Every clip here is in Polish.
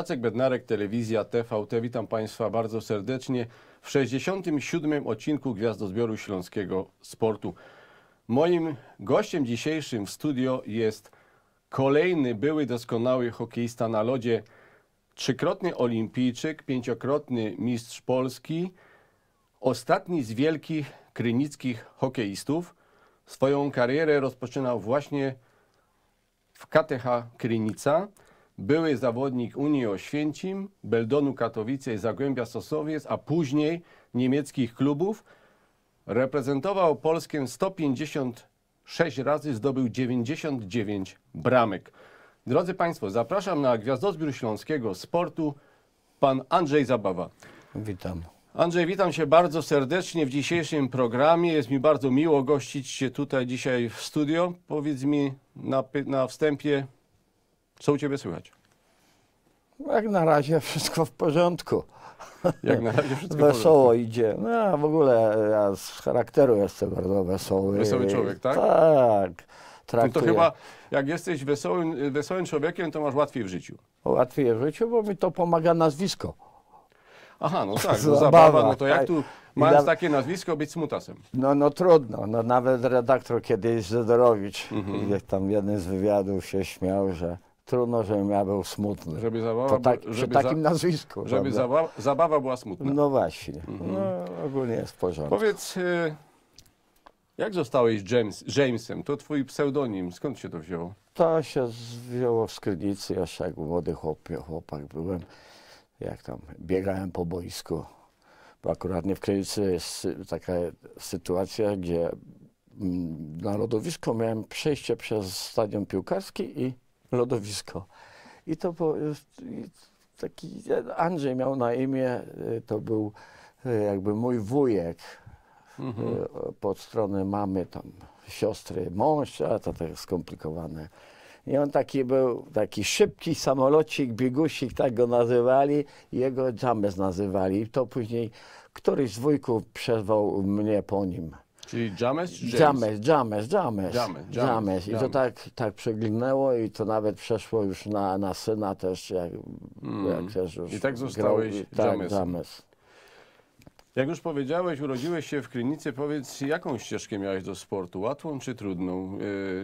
Jacek Bednarek, telewizja TVT. Witam Państwa bardzo serdecznie w 67. odcinku Gwiazdozbioru Śląskiego Sportu. Moim gościem dzisiejszym w studio jest kolejny były doskonały hokeista na lodzie, trzykrotny olimpijczyk, pięciokrotny mistrz Polski, ostatni z wielkich krynickich hokeistów. Swoją karierę rozpoczynał właśnie w KTH Krynica były zawodnik Unii Oświęcim, Beldonu Katowice i Zagłębia Sosowiec, a później niemieckich klubów. Reprezentował Polskę 156 razy, zdobył 99 bramek. Drodzy Państwo, zapraszam na Gwiazdozbiór Śląskiego Sportu, pan Andrzej Zabawa. Witam. Andrzej, witam się bardzo serdecznie w dzisiejszym programie. Jest mi bardzo miło gościć się tutaj dzisiaj w studio. Powiedz mi na, na wstępie, co u Ciebie słychać? Jak na razie wszystko w porządku. Jak na razie wszystko Wesoło idzie. No a w ogóle ja z charakteru jestem bardzo wesoły. Wesoły człowiek, tak? Tak. Traktuję. To, chyba jak jesteś wesołym, wesołym człowiekiem, to masz łatwiej w życiu. Łatwiej w życiu, bo mi to pomaga nazwisko. Aha, no tak, no zabawa, no to jak tu mając takie nazwisko być smutasem? No, no trudno, no nawet redaktor kiedyś Zedorowicz, mhm. tam jeden z wywiadów się śmiał, że trudno, żebym ja był smutny. Żeby zabawa, tak, żeby przy takim za, nazwisku. Żeby zabawa, zabawa, była smutna. No właśnie. Mhm. No, ogólnie jest w porządku. Powiedz, y, jak zostałeś James, Jamesem? To twój pseudonim. Skąd się to wzięło? To się wzięło w Skrynicy, jeszcze jak młody chłop, chłopak byłem. Jak tam biegałem po boisku. Bo akurat nie w Krynicy jest taka sytuacja, gdzie mm, na lodowisko miałem przejście przez stadion piłkarski i lodowisko. I to po, i taki Andrzej miał na imię, y, to był y, jakby mój wujek mhm. Y, pod stronę mamy tam siostry mąż, a to tak skomplikowane. I on taki był, taki szybki samolocik, biegusik, tak go nazywali, jego James nazywali. I to później któryś z wujków przerwał mnie po nim. Czyli James czy James? James, James, James, James, James. I to tak, tak przeglinęło i to nawet przeszło już na, na syna też, jak, mm. jak też już I tak zostałeś tak, James. James. Jak już powiedziałeś, urodziłeś się w Krynicy. Powiedz, jaką ścieżkę miałeś do sportu? Łatwą czy trudną?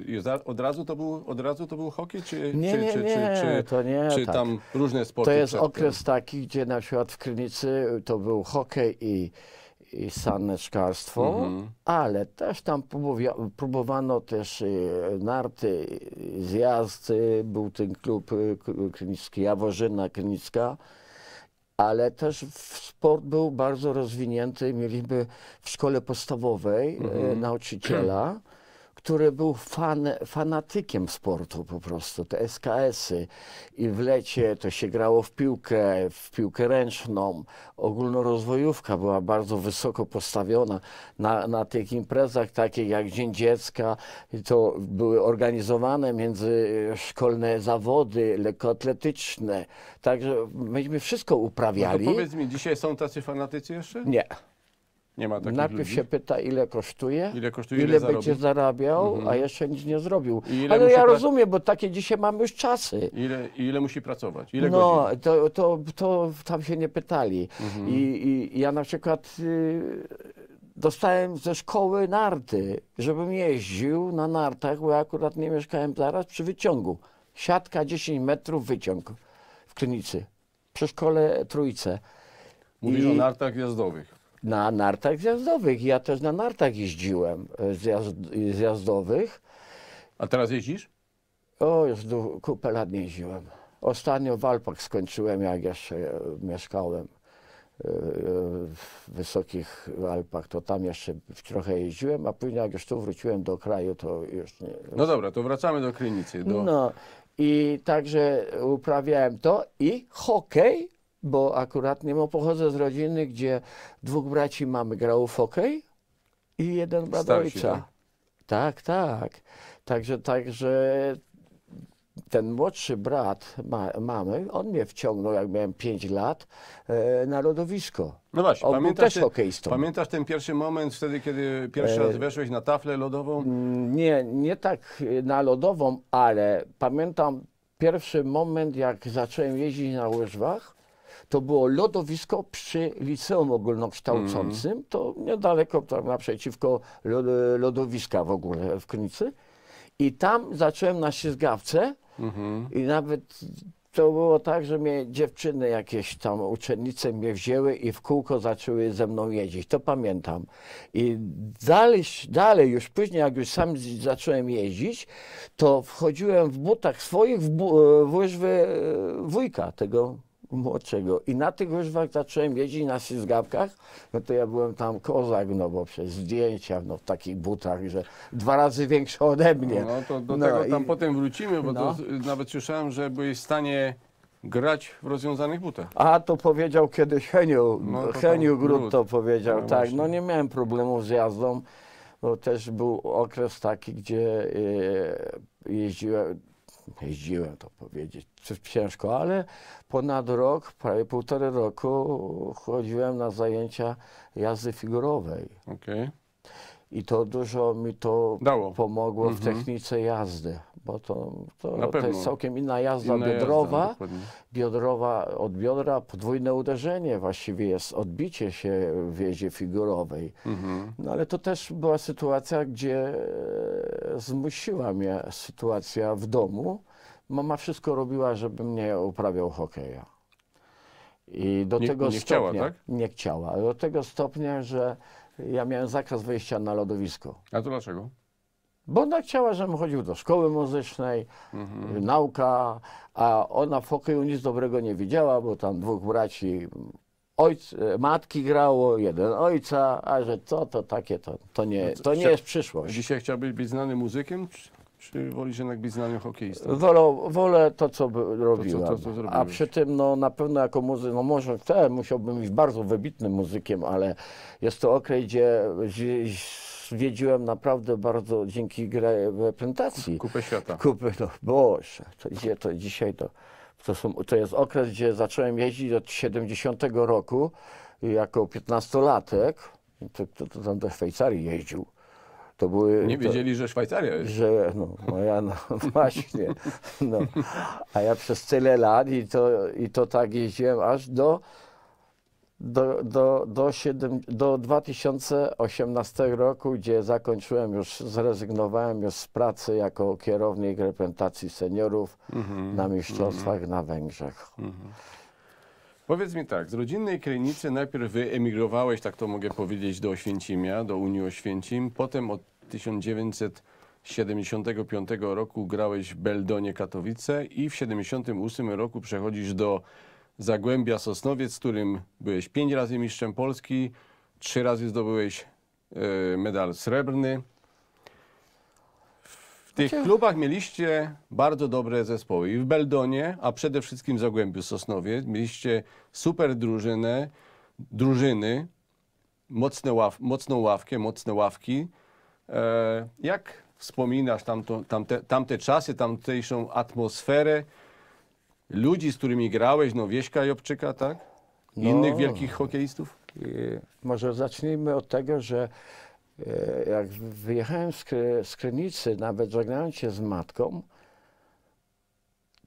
Yy, od, razu to był, od razu to był hokej? Czy, nie, czy, nie, czy, nie, czy, to nie. Czy tak. tam różne sporty? To jest okres taki, gdzie na przykład w Krynicy to był hokej i i saneczkarstwo, mhm. ale też tam próbowano też y, narty, y, zjazdy był ten klub y, Krynicki, Jaworzyna Krynicka, ale też sport był bardzo rozwinięty. Mieliśmy w szkole podstawowej mhm. nauczyciela, który był fan, fanatykiem sportu po prostu, te SKS-y. I w lecie to się grało w piłkę, w piłkę ręczną. Ogólnorozwojówka była bardzo wysoko postawiona na, na tych imprezach, takich jak Dzień Dziecka. To były organizowane międzyszkolne e, zawody lekkoatletyczne. Także myśmy wszystko no uprawiali. No powiedz mi, dzisiaj są tacy fanatycy jeszcze? Nie. Nie ma takich Najpierw ludzi. się pyta, ile kosztuje, ile, kosztuje, ile, ile będzie zarabiał, mhm. a jeszcze nic nie zrobił. Ale ja rozumiem, bo takie dzisiaj mamy już czasy. Ile, ile musi pracować? Ile no, To, to, to tam się nie pytali. Mhm. I, I, ja na przykład y, dostałem ze szkoły narty, żebym jeździł na nartach, bo ja akurat nie mieszkałem zaraz przy wyciągu. Siatka 10 metrów wyciąg w klinicy, przy szkole trójce. Mówisz I... o nartach jazdowych na nartach zjazdowych. Ja też na nartach jeździłem e, zjazd, zjazdowych. A teraz jeździsz? O, już do, kupę lat nie jeździłem. Ostatnio w Alpach skończyłem, jak jeszcze mieszkałem e, w wysokich Alpach, to tam jeszcze trochę jeździłem, a później jak już tu wróciłem do kraju, to już nie. No dobra, to wracamy do Krynicy. Do... No i także uprawiałem to i hokej bo akurat no, pochodzę z rodziny, gdzie dwóch braci mamy grało w hokej i jeden brat Starsi, ojca. Tak? tak? tak, Także, także ten młodszy brat ma, mamy, on mnie wciągnął, jak miałem 5 lat, e, na lodowisko. No właśnie, on pamiętasz, też hokeistą. pamiętasz ten pierwszy moment wtedy, kiedy pierwszy e, raz weszłeś na taflę lodową? Nie, nie tak na lodową, ale pamiętam pierwszy moment, jak zacząłem jeździć na łyżwach to było lodowisko przy liceum ogólnokształcącym, mm. to niedaleko tam naprzeciwko lodowiska w ogóle w Krynicy. I tam zacząłem na ślizgawce mm -hmm. i nawet to było tak, że mnie dziewczyny jakieś tam uczennice mnie wzięły i w kółko zaczęły ze mną jeździć. To pamiętam. I dalej, dalej już później, jak już sam zacząłem jeździć, to wchodziłem w butach swoich w, e, w łyżwy e, wujka, tego młodszego. I na tych wyżwach zacząłem jeździć na ślizgawkach, no to ja byłem tam kozak, no bo przez zdjęcia, no w takich butach, że dwa razy większe ode mnie. No to do no, tego tam i... potem wrócimy, bo no. to, nawet słyszałem, że byłeś w stanie grać w rozwiązanych butach. A to powiedział kiedyś Heniu, no, to Heniu to powiedział, no, tak, właśnie. no nie miałem problemu z jazdą, bo też był okres taki, gdzie e, jeździłem, jeździłem, to powiedzieć ciężko, ale ponad rok, prawie półtorej roku chodziłem na zajęcia jazdy figurowej. Okay. I to dużo mi to Dało. pomogło mhm. w technice jazdy bo to, to, to jest całkiem inna jazda inna biodrowa. Jazda, biodrowa od biodra podwójne uderzenie, właściwie jest odbicie się w jeździe figurowej. Mhm. No ale to też była sytuacja, gdzie e, zmusiła mnie sytuacja w domu. Mama wszystko robiła, żebym nie uprawiał hokeja. I do nie, tego nie stopnia, chciała, tak? Nie chciała. Do tego stopnia, że ja miałem zakaz wejścia na lodowisko. A to dlaczego? Bo ona chciała, żebym chodził do szkoły muzycznej, mhm. nauka, a ona w hokeju nic dobrego nie widziała, bo tam dwóch braci ojc, matki grało, jeden ojca, a że co to takie, to, to, nie, no to nie jest przyszłość. Dzisiaj chciałbyś być znany muzykiem, czy, czy wolisz jednak być znanym hokeistą? Wolę, wolę to, co robiłem. To, co, to, co a przy tym no, na pewno jako muzyk, no może te, musiałbym być bardzo wybitnym muzykiem, ale jest to okres, gdzie, gdzie zwiedziłem naprawdę bardzo dzięki grę reprezentacji. Kupę świata. Kupę, no Boże, to gdzie to dzisiaj to, to, są, to jest okres, gdzie zacząłem jeździć od 70 roku jako 15-latek. To, to, to tam do Szwajcarii jeździł. To były, nie wiedzieli, to, że Szwajcaria jest. Że, no, no ja no, właśnie. No. A ja przez tyle lat i to, i to tak jeździłem aż do do, do, do, do 2018 roku, gdzie zakończyłem już, zrezygnowałem już z pracy jako kierownik reprezentacji seniorów mm -hmm. na mistrzostwach mm -hmm. na Węgrzech. Mm -hmm. Powiedz mi tak, z rodzinnej Krynicy najpierw wyemigrowałeś, tak to mogę powiedzieć, do Oświęcimia, do Unii Oświęcim, potem od 1975 roku grałeś w Beldonie Katowice i w 78 roku przechodzisz do Zagłębia Sosnowiec, którym byłeś pięć razy mistrzem Polski, trzy razy zdobyłeś e, medal srebrny. W tych znaczy- klubach mieliście bardzo dobre zespoły i w Beldonie, a przede wszystkim w Zagłębiu Sosnowiec mieliście super drużynę, drużyny, mocne ław, mocną ławkę, mocne ławki. E, jak wspominasz tamto, tamte, tamte czasy, tamtejszą atmosferę? ludzi, z którymi grałeś, no Wieśka Jobczyka, tak? No, Innych wielkich hokeistów? Może zacznijmy od tego, że e, jak wyjechałem z, z Krynicy, nawet żegnając się z matką,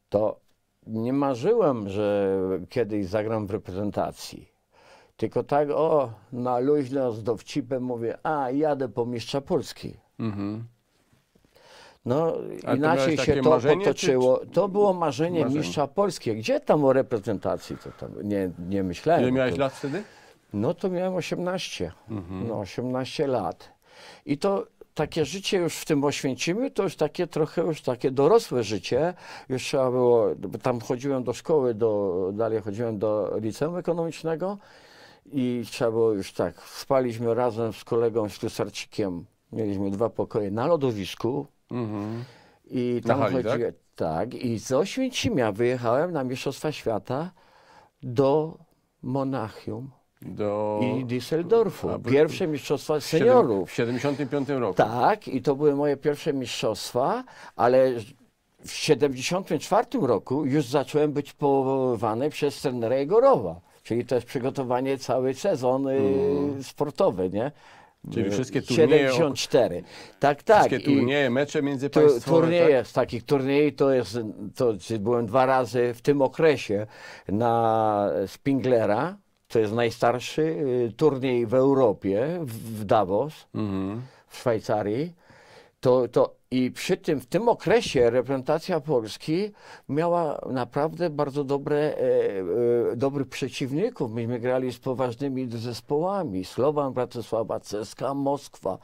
to nie marzyłem, że kiedyś zagram w reprezentacji. Tylko tak, o, na luźno, z dowcipem mówię, a jadę po mistrza Polski. Mhm. No inaczej to się to marzenie, potoczyło. Czy... To było marzenie, marzenie, mistrza polskie. Gdzie tam o reprezentacji? To tam nie, nie myślałem. miałeś lat wtedy? No to miałem 18. Mhm. No 18 lat. I to takie życie już w tym Oświęcimiu, to już takie trochę już takie dorosłe życie. Już trzeba było, tam chodziłem do szkoły, do, dalej chodziłem do liceum ekonomicznego i trzeba było już tak, spaliśmy razem z kolegą ślusarczykiem, mieliśmy dwa pokoje na lodowisku, Mhm. I tam hali, chodzi... tak? tak? I z Oświęcimia wyjechałem na Mistrzostwa Świata do Monachium. Do... I Düsseldorfu. Aby... Pierwsze mistrzostwa seniorów. W 75 roku. Tak, i to były moje pierwsze mistrzostwa, ale w 74 roku już zacząłem być powoływany przez trenera Jegorowa. Czyli to jest przygotowanie cały sezon mm. sportowy, nie? Czyli wszystkie turnieje. 74. Tak, tak. Wszystkie turnieje, mecze państwami Turnieje, tak? z takich to jest, to byłem dwa razy w tym okresie na Spinglera, to jest najstarszy y, turniej w Europie, w Davos, mhm. w Szwajcarii. To, to i przy tym, w tym okresie reprezentacja Polski miała naprawdę bardzo dobre, e, e, dobrych przeciwników. Myśmy grali z poważnymi zespołami. Słowan, Bratysława, CSKA Moskwa.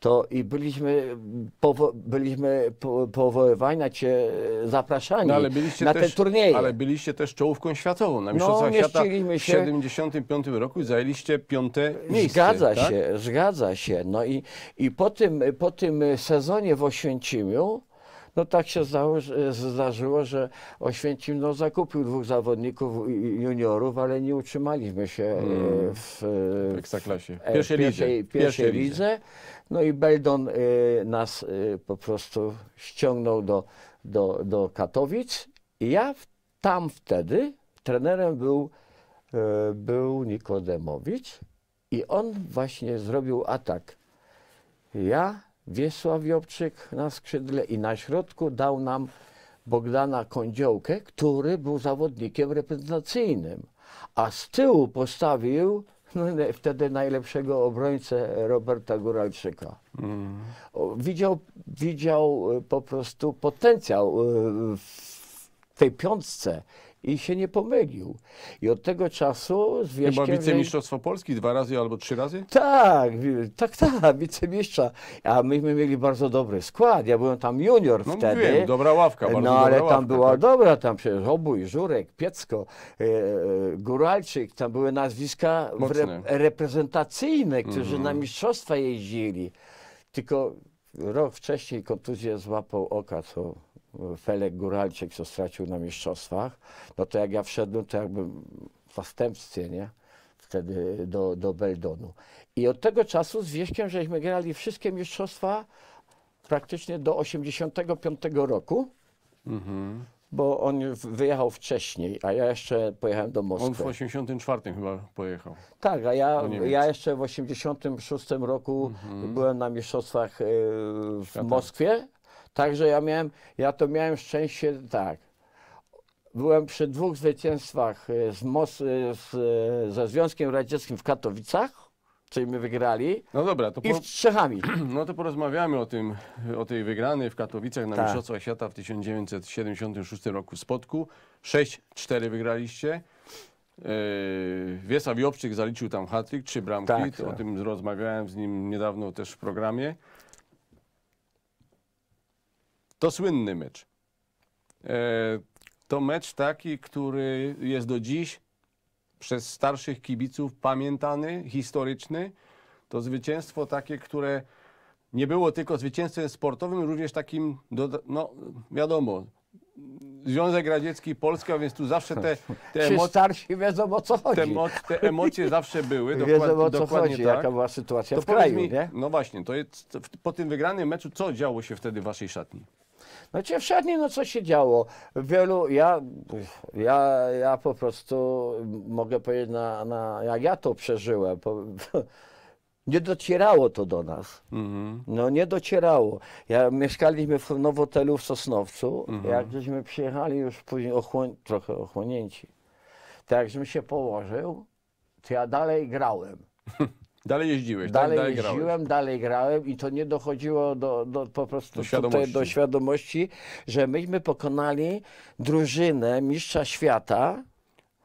To i byliśmy, powo, byliśmy po, powoływani, e, zapraszani no, na te turnieje. Ale byliście też czołówką światową. Na Mistrzostwach no, Świata w 1975 roku zajęliście piąte miejsce. Zgadza tak? się, zgadza się. No i, i po, tym, po tym sezonie w 80 Oświęcimiu, no tak się zdało, zdarzyło, że Oświęcim no, zakupił dwóch zawodników juniorów, ale nie utrzymaliśmy się e, mm. w, Ekstraklasie. E, w, pierwszej, pierwszej, pierwszej, lidze. No i Beldon y, nas y, po prostu ściągnął do, do, do Katowic. I ja tam wtedy trenerem był, y, był Nikodemowicz i on właśnie zrobił atak. Ja Wiesław Jobczyk na skrzydle i na środku dał nam Bogdana Kądziołkę, który był zawodnikiem reprezentacyjnym, a z tyłu postawił no, wtedy najlepszego obrońcę Roberta Guralczyka. Mm. Widział, widział e, po prostu potencjał e, w tej piątce i się nie pomylił. I od tego czasu z Wieśkiem... Chyba wicemistrzostwo Polski dwa razy albo trzy razy? Tak, tak, tak, wicemistrza. A myśmy mieli bardzo dobry skład. Ja byłem tam junior no, wtedy. Wiem, dobra ławka, no, bardzo No ale tam była tak? dobra, tam przecież Obój, Żurek, Piecko, e, Góralczyk, tam były nazwiska re, reprezentacyjne, którzy mm. na mistrzostwa jeździli. Tylko rok wcześniej kontuzję złapał oka, co Felek Guralczyk, co stracił na mistrzostwach, no to jak ja wszedłem, to jakbym w zastępstwie, nie? Wtedy do, do Beldonu. I od tego czasu z Wieśkiem żeśmy grali wszystkie mistrzostwa praktycznie do 85 roku. Mhm bo on wyjechał wcześniej, a ja jeszcze pojechałem do Moskwy. On w 84 chyba pojechał. Tak, a ja, no ja jeszcze w 86 roku mhm. byłem na mistrzostwach y, w Moskwie Także ja miałem, ja to miałem szczęście tak. Byłem przy dwóch zwycięstwach e, z MOS, e, z, e, ze Związkiem Radzieckim w Katowicach, czyli my wygrali. No dobra, to I z Czechami. No to porozmawiamy o tym, o tej wygranej w Katowicach na tak. Mistrzostwach Świata w 1976 roku w Spodku. 6-4 wygraliście. Yy, Wiesław Jobczyk zaliczył tam hatryk, trzy bramki, tak, tak. o tym rozmawiałem z nim niedawno też w programie. To słynny mecz. E, to mecz taki, który jest do dziś przez starszych kibiców pamiętany, historyczny. To zwycięstwo takie, które nie było tylko zwycięstwem sportowym, również takim, no wiadomo, Związek Radziecki i Polska, więc tu zawsze te, te emocje... starsi wiedzą o co chodzi. Te, te emocje zawsze były, wiedzą, dokładnie, wiedzą, o co chodzi, tak. jaka była sytuacja to w kraju, mi, nie? No właśnie, to jest, po tym wygranym meczu co działo się wtedy w waszej szatni? Znaczy wszędzie no co się działo. Wielu, ja, ja, ja po prostu mogę powiedzieć, na, na, jak ja to przeżyłem, po, nie docierało to do nas. Mm -hmm. No nie docierało. Ja mieszkaliśmy w Nowotelu w Sosnowcu, mm -hmm. jak żeśmy przyjechali już później trochę ochłonięci. Tak żebym się położył, to ja dalej grałem. Dalej jeździłeś, dalej, tak? dalej jeździłem, grałem. dalej grałem i to nie dochodziło do, do po prostu do świadomości. do świadomości, że myśmy pokonali drużynę mistrza świata.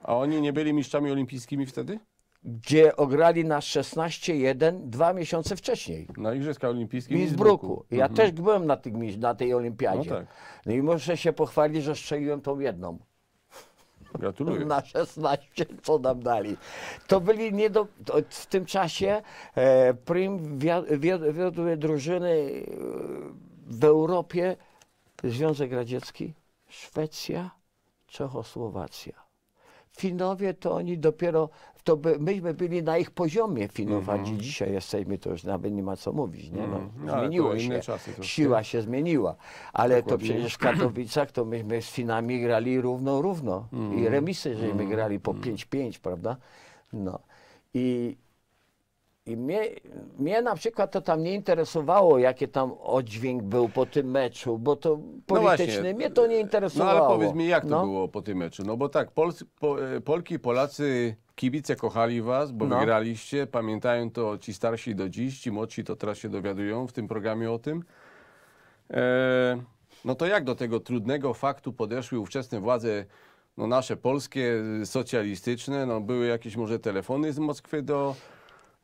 A oni nie byli mistrzami olimpijskimi wtedy? Gdzie ograli nas 16-1 dwa miesiące wcześniej. Na Igrzyskach Olimpijskich w Innsbrucku. Ja mhm. też byłem na, tych, na tej no olimpiadzie. No, tak. no i muszę się pochwalić, że strzeliłem tą jedną. Gratuluję. na 16, co nam dali. To byli nie do, w tym czasie e, Prim wiodły drużyny e, w Europie Związek Radziecki, Szwecja, Czechosłowacja. Finowie to oni dopiero to by, myśmy byli na ich poziomie Finowardzi. Mm -hmm. Dzisiaj jesteśmy, to już nawet nie ma co mówić. Nie? No, mhm. no zmieniło się, siła się zmieniła. Ale Dokładnie. to przecież w Katowicach to myśmy z Finami grali równo, równo. Mm. I mhm. remisy żeśmy mhm. grali po 5-5, prawda? No. I, i mnie, mnie na przykład to tam nie interesowało, jaki tam oddźwięk był po tym meczu, bo to polityczny no mnie to nie interesowało. No ale powiedz mi, jak to no? było po tym meczu? No bo tak, Pol, po, e, Polki i Polacy Kibice kochali was, bo no. wygraliście. Pamiętają to ci starsi do dziś, ci młodsi to teraz się dowiadują w tym programie o tym. E, no to jak do tego trudnego faktu podeszły ówczesne władze no nasze polskie, e, socjalistyczne, no były jakieś może telefony z Moskwy do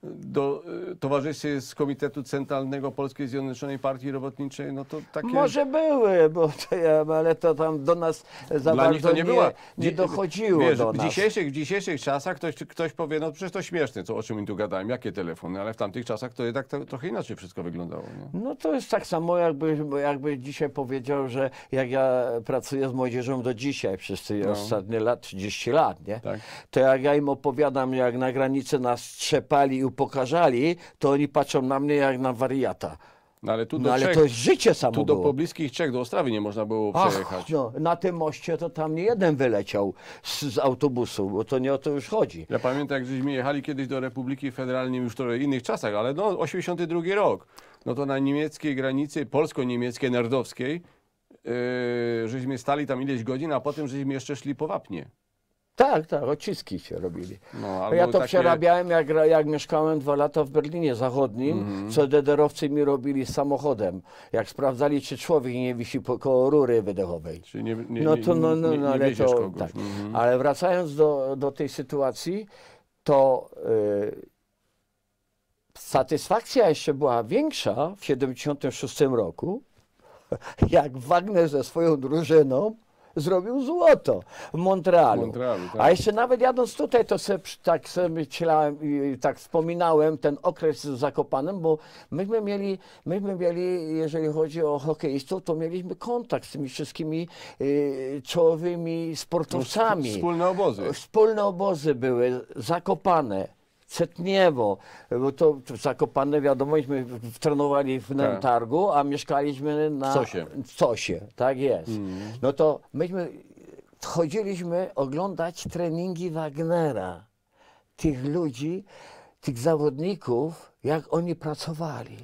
do y, towarzyszy z Komitetu Centralnego Polskiej Zjednoczonej Partii Robotniczej, no to takie... Może były, bo to ja, ale to tam do nas za Dla bardzo nie, nie, była. nie dochodziło Wiesz, do w nas. Dzisiejszych, w dzisiejszych czasach ktoś, ktoś powie, no przecież to śmieszne, co, o czym im tu gadałem, jakie telefony, ale w tamtych czasach to jednak to, trochę inaczej wszystko wyglądało. Nie? No to jest tak samo, jakby, jakby dzisiaj powiedział, że jak ja pracuję z młodzieżą do dzisiaj, przez te no. ostatnie lat, 30 lat, nie? Tak. To jak ja im opowiadam, jak na granicy nas trzepali i pokazali, to oni patrzą na mnie jak na wariata. No ale tu do no, ale Czech, to jest życie samo Tu do było. pobliskich Czech, do Ostrawy nie można było przejechać. Ach, no, na tym moście to tam nie jeden wyleciał z, z autobusu, bo to nie o to już chodzi. Ja pamiętam, jak żeśmy jechali kiedyś do Republiki Federalnej już w innych czasach, ale no 82 rok. No to na niemieckiej granicy, polsko-niemieckiej, nerdowskiej, yy, żeśmy stali tam ileś godzin, a potem żeśmy jeszcze szli po wapnie. Tak, tak, odciski się robili. No, ja to takie... przerabiałem, jak, jak mieszkałem dwa lata w Berlinie Zachodnim, mm -hmm. co dederowcy mi robili z samochodem. Jak sprawdzali, czy człowiek nie wisi po, koło rury wydechowej. Czyli nie, nie, no to, no, no, nie, no, nie, ale nie to, kogoś. Tak. Mm -hmm. Ale wracając do, do tej sytuacji, to y, satysfakcja jeszcze była większa w 1976 roku, jak Wagner ze swoją drużyną zrobił złoto w Montrealu. Montrealu tak. A jeszcze nawet jadąc tutaj, to tak sobie myślałem i tak wspominałem ten okres z Zakopanem, bo myśmy mieli, myśmy mieli, jeżeli chodzi o hokeistów, to mieliśmy kontakt z tymi wszystkimi y, czołowymi sportowcami. No, wspólne obozy. Wspólne obozy były, Zakopane. Cetniewo, bo to w Zakopane wiadomo, myśmy trenowali w tak. targu, a mieszkaliśmy na w Sosie. tak jest. Mm. No to myśmy chodziliśmy oglądać treningi Wagnera, tych ludzi, tych zawodników, jak oni pracowali.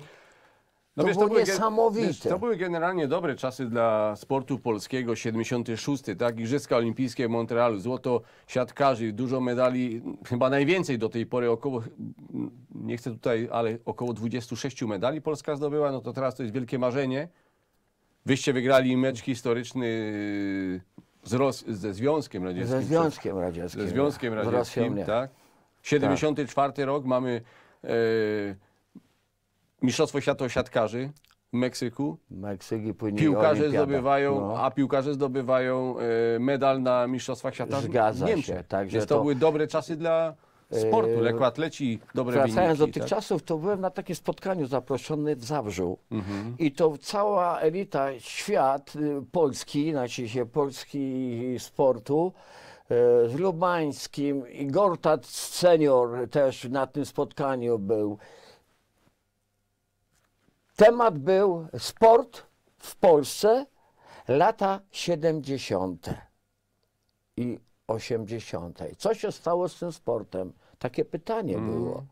No to wiesz, było to były, niesamowite. Wiesz, to były generalnie dobre czasy dla sportu polskiego, 76, tak? Igrzyska Olimpijskie w Montrealu, złoto siatkarzy, dużo medali, chyba najwięcej do tej pory, około, nie chcę tutaj, ale około 26 medali Polska zdobyła, no to teraz to jest wielkie marzenie. Wyście wygrali mecz historyczny yy, z ze Związkiem Radzieckim. Ze Związkiem Radzieckim. Ze Związkiem Radzieckim, tak? 74 tak. rok mamy... E Mistrzostwo Świata Siatkarzy w Meksyku. Meksyki później piłkarze zdobywają, no. a piłkarze zdobywają e, medal na Mistrzostwach Świata Zgadza w Niemczech. Się, także Więc to, to były dobre czasy dla e, sportu, lekkoatleci, dobre Wracając wyniki, do tych tak? czasów, to byłem na takim spotkaniu zaproszony w Zabrzu mhm. i to cała elita, świat y, polski, znaczy się polski sportu, z e, Lubańskim i Gortat senior też na tym spotkaniu był. Temat był sport w Polsce lata 70. i 80. Co się stało z tym sportem? Takie pytanie mm. było.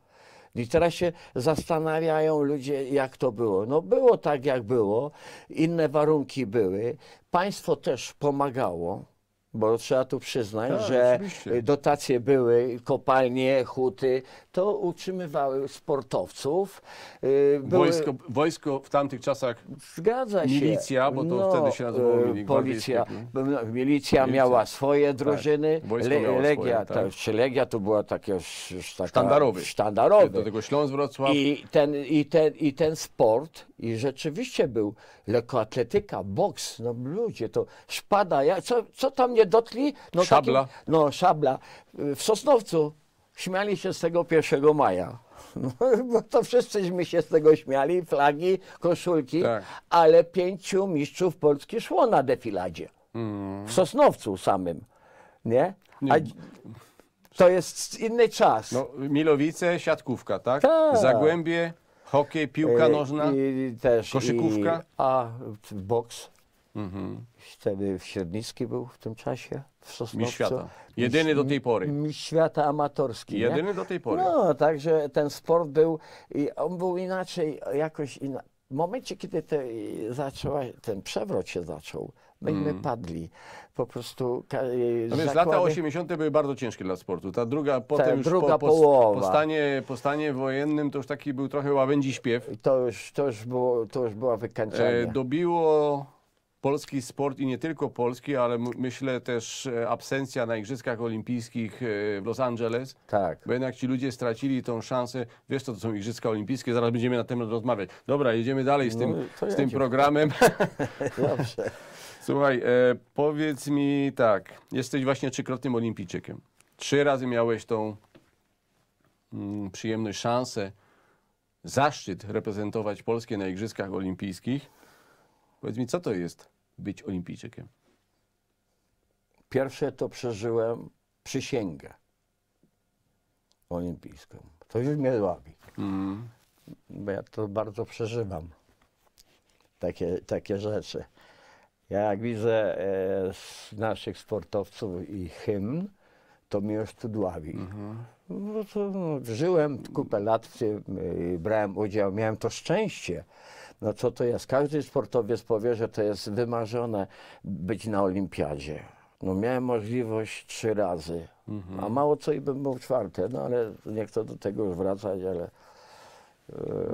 I teraz się zastanawiają ludzie, jak to było. No było tak, jak było, inne warunki były, państwo też pomagało bo trzeba tu przyznać, tak, że oczywiście. dotacje były, kopalnie, huty, to utrzymywały sportowców. Y, były... Wojsko, wojsko w tamtych czasach, Zgadza się. milicja, bo to no, wtedy się nazywało y, policja. No. No, milicja, milicja miała swoje tak, drużyny, tak. Le, miało legia, swoje, tak. tak. czy legia to była takie już, już taka, sztandarowy. sztandarowy. Do tego Śląsk Wrocław. I ten, i ten, i ten sport i rzeczywiście był lekkoatletyka, boks, no ludzie, to szpada, ja, co, co tam nie dotli? No, szabla. no szabla. W Sosnowcu śmiali się z tego 1 maja. No, bo to wszyscyśmy się z tego śmiali, flagi, koszulki, tak. ale pięciu mistrzów Polski szło na defiladzie. Mm. W Sosnowcu samym, nie? nie. A, to jest inny czas. No, Milowice, siatkówka, tak? Ta. Zagłębie, Hokej, piłka e, nożna, I, też, koszykówka? I, a boks. Mhm. Wtedy w Średnicki był w tym czasie, w Sosnowcu. Mistrz świata. Jedyny do tej pory. Mistrz świata amatorski. Jedyny nie? do tej pory. No, także ten sport był, i on był inaczej, jakoś inaczej. W momencie, kiedy te, zaczęła, ten przewrot się zaczął, Myśmy mm. padli. Po prostu. Ka- e, no zakłady... więc lata 80. były bardzo ciężkie dla sportu. Ta druga potem Ta już druga po, połowa. Po, stanie, po stanie wojennym to już taki był trochę łabędzi śpiew. To już, to już, było, to już była wykańczenie. E, dobiło polski sport i nie tylko polski, ale myślę też e, absencja na Igrzyskach Olimpijskich e, w Los Angeles. Tak. Bo jednak ci ludzie stracili tą szansę. Wiesz, to to są Igrzyska Olimpijskie, zaraz będziemy na temat rozmawiać. Dobra, jedziemy dalej z no tym, no, z tym programem. Dobrze. Słuchaj, e, powiedz mi tak, jesteś właśnie trzykrotnym olimpijczykiem. Trzy razy miałeś tą mm, przyjemność, szansę, zaszczyt reprezentować Polskę na Igrzyskach Olimpijskich. Powiedz mi, co to jest być olimpijczykiem? Pierwsze to przeżyłem przysięgę olimpijską. To już mnie łabi. Mm. Bo ja to bardzo przeżywam. Takie, takie rzeczy. Ja jak widzę e, z naszych sportowców i hymn, to mnie już tu dławi. Mhm. to, no, żyłem kupę lat, w y, brałem udział, miałem to szczęście. No co to jest? Każdy sportowiec powie, że to jest wymarzone być na olimpiadzie. No miałem możliwość trzy razy, mhm. a mało co i bym był czwarty, no ale nie chcę do tego już wracać, ale...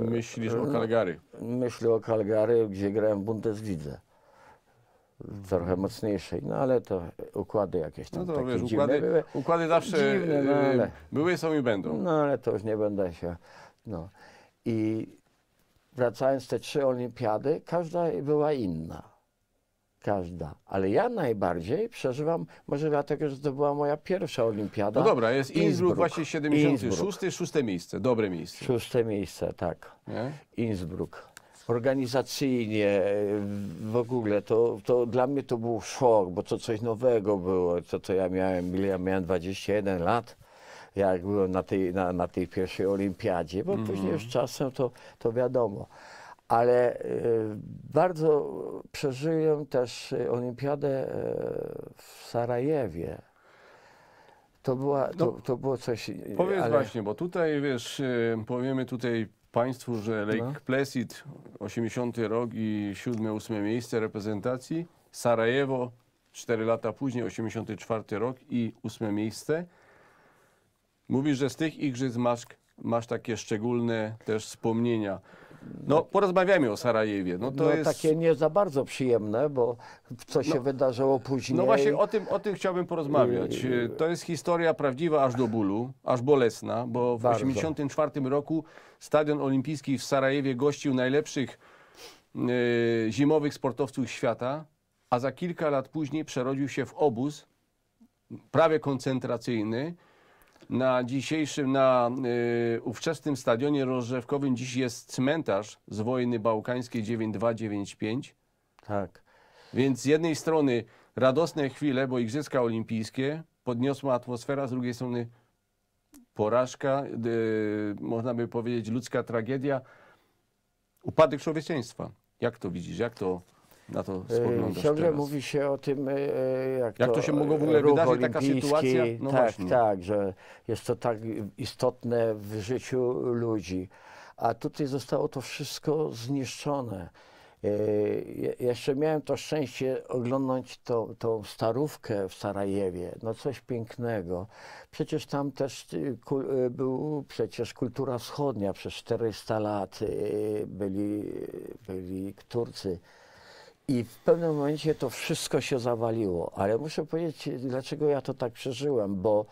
E, Myślisz o no, Calgary? Myślę o Calgary, gdzie grałem w Bundeslidze trochę mhm. mocniejszej, no ale to układy jakieś tam No to takie wiesz, dziwne układy, były. układy zawsze Dziwne, no, y, ale- były, są i będą. No ale to już nie będę się, no. I wracając te trzy olimpiady, każda była inna. Każda. Ale ja najbardziej przeżywam, może dlatego, że to była moja pierwsza olimpiada. No dobra, jest Innsbruck, właśnie 76, szóste miejsce, dobre miejsce. Szóste miejsce, tak. Nie? Innsbruck organizacyjnie, e, w ogóle to, to dla mnie to był szok, bo to coś nowego było, to co ja miałem, ile ja miałem 21 lat, jak byłem na tej, na, na tej pierwszej olimpiadzie, bo mm później już czasem to, to wiadomo. Ale e, bardzo przeżyłem też e, olimpiadę w Sarajewie. To, była, to, no, to było coś... Powiedz ale... właśnie, bo tutaj, wiesz, powiemy tutaj Państwu, że tak. Lake no. Placid, 80 rok i 7-8 miejsce reprezentacji, Sarajewo 4 lata później, 84 rok i 8 miejsce. Mówisz, że z tych igrzysk masz, masz takie szczególne też wspomnienia. No, porozmawiajmy o Sarajewie. No, to no, jest... Takie nie za bardzo przyjemne, bo co się no, wydarzyło później. No właśnie o tym, o tym chciałbym porozmawiać. Y, y, y. To jest historia prawdziwa aż do bólu, aż bolesna, bo w 1984 roku Stadion Olimpijski w Sarajewie gościł najlepszych zimowych sportowców świata, a za kilka lat później przerodził się w obóz prawie koncentracyjny, na dzisiejszym, na y, ówczesnym stadionie rozrzewkowym dziś jest cmentarz z wojny bałkańskiej 9295. Tak. Więc z jednej strony radosne chwile, bo Igrzyska Olimpijskie podniosła atmosfera, z drugiej strony porażka, y, można by powiedzieć ludzka tragedia, upadek człowieczeństwa. Jak to widzisz? Jak to na to y, spoglądasz Ciągle teraz. mówi się o tym, y, y, jak, jak to, to się mogło w ogóle wydarzyć, taka sytuacja. No tak, właśnie. tak, że jest to tak istotne w życiu ludzi. A tutaj zostało to wszystko zniszczone. jeszcze miałem to szczęście oglądać tą, tą starówkę w Sarajewie, no coś pięknego. Przecież tam też był przecież kultura wschodnia, przez 400 lat byli, byli Turcy. I w pewnym momencie to wszystko się zawaliło, ale muszę powiedzieć, dlaczego ja to tak przeżyłem, bo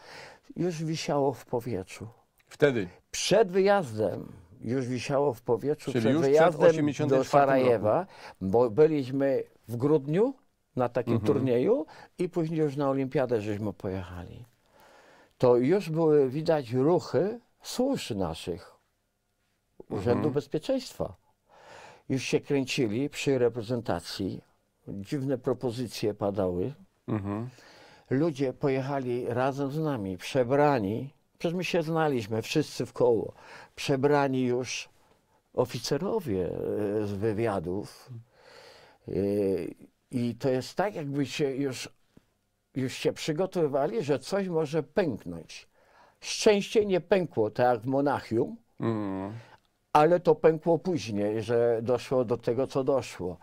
już wisiało w powietrzu. Wtedy? Przed wyjazdem już wisiało w powietrzu, Czyli przed wyjazdem przed do Sarajewa, roku. bo byliśmy w grudniu na takim mhm. turnieju i później już na olimpiadę żeśmy pojechali. To już były widać ruchy służb naszych, Urzędu mhm. Bezpieczeństwa już się kręcili przy reprezentacji. Dziwne propozycje padały. Mhm. Ludzie pojechali razem z nami, przebrani. Przecież my się znaliśmy, wszyscy w koło. Przebrani już oficerowie e, z wywiadów. E, I to jest tak, jakby się już, już się przygotowywali, że coś może pęknąć. Szczęście nie pękło, tak jak w Monachium. Mhm ale to pękło później, że doszło do tego, co doszło.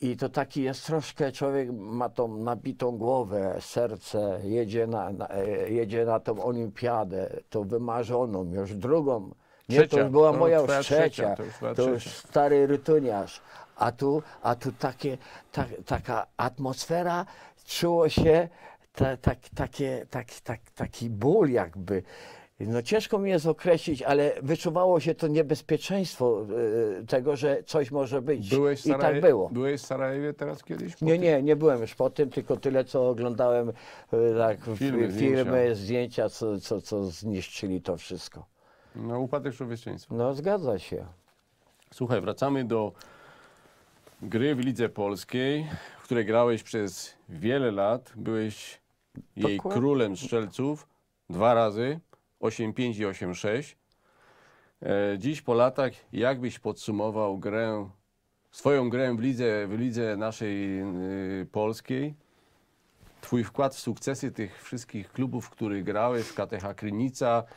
I to taki jest troszkę, człowiek ma tą nabitą głowę, serce, jedzie na, na e, jedzie na tą olimpiadę, tą wymarzoną, już drugą. Nie, trzecia, to już była to moja już trzecia, trzecia, to już, stary rytuniarz. A tu, a tu takie, ta, taka atmosfera, czuło się ta, ta, takie, tak, tak, taki ból jakby. No ciężko mi jest określić, ale wyczuwało się to niebezpieczeństwo e, tego, że coś może być. Byłeś w I tak było. Byłeś w Sarajewie teraz kiedyś? Nie, tym? nie, nie byłem już po tym, tylko tyle, co oglądałem e, tak, Filmy, zdjęcia. zdjęcia co, co, co zniszczyli to wszystko. No, upadek człowieczeństwa. No zgadza się. Słuchaj, wracamy do gry w Lidze Polskiej, w której grałeś przez wiele lat. Byłeś jej królem strzelców dwa razy. 8.5 i 8.6. E, dziś po latach, jakbyś podsumował grę, swoją grę w lidze, w lidze naszej y, polskiej? Twój wkład w sukcesy tych wszystkich klubów, które których grałeś, w KTH Krynica, e,